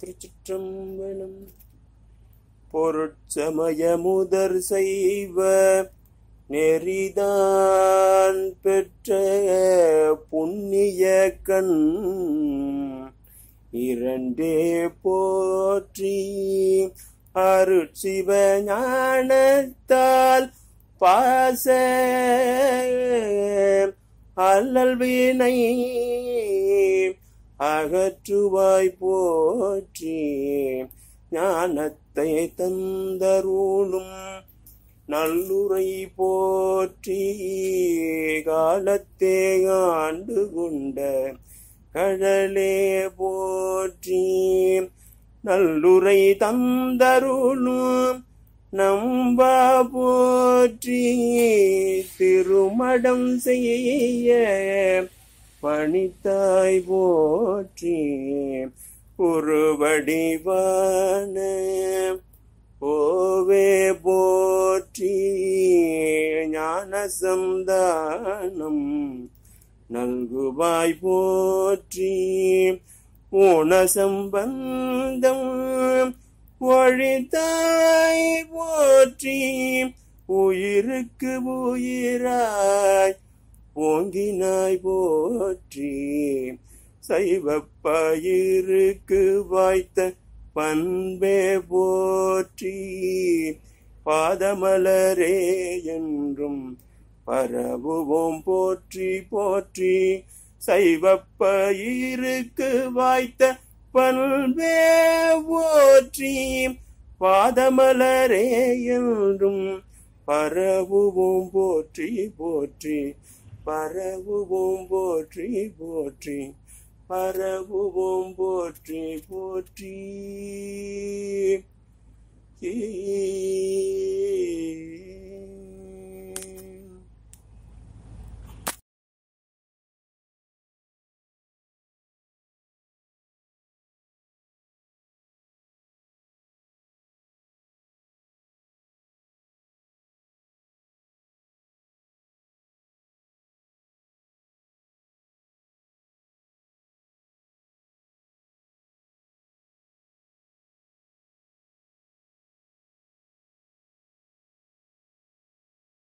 திருச்சிற்றம்பலம் பொருட்சமய பொருட்சமயமுதர் செய்வ நெறிதான் பெற்ற புண்ணிய கண் இரண்டே போற்றி அருட்சிவ ஞானத்தால் பாச அல்லல் வீணை அகற்றுவாய் போற்றி ஞானத்தை தந்தருளும் நல்லுரை போற்றி காலத்தே ஆண்டு கொண்ட கடலே போற்றி நல்லுரை தந்தருளும் நம்ப போற்றி திருமடம் செய்ய பணித்தாய் போற்றி உருவடிவான ஓவே போற்றி ஞானசந்தானம் நல்குவாய் போற்றி ஊனசம்பந்தம் ஒழித்தாய் போற்றி உயிருக்கு உயிராய் ஓங்கினாய் போற்றி சைவ பயிருக்கு வாய்த்த பண்பே போற்றி பாதமலரே என்றும் பரவுவோம் போற்றி போற்றி சைவ பயிருக்கு வாய்த்த பண்பே போற்றி பாதமலரே என்றும் பரவுவோம் போற்றி போற்றி பரவுவோம் போற்றி போற்றி பரவுவோம் போற்றி போற்றி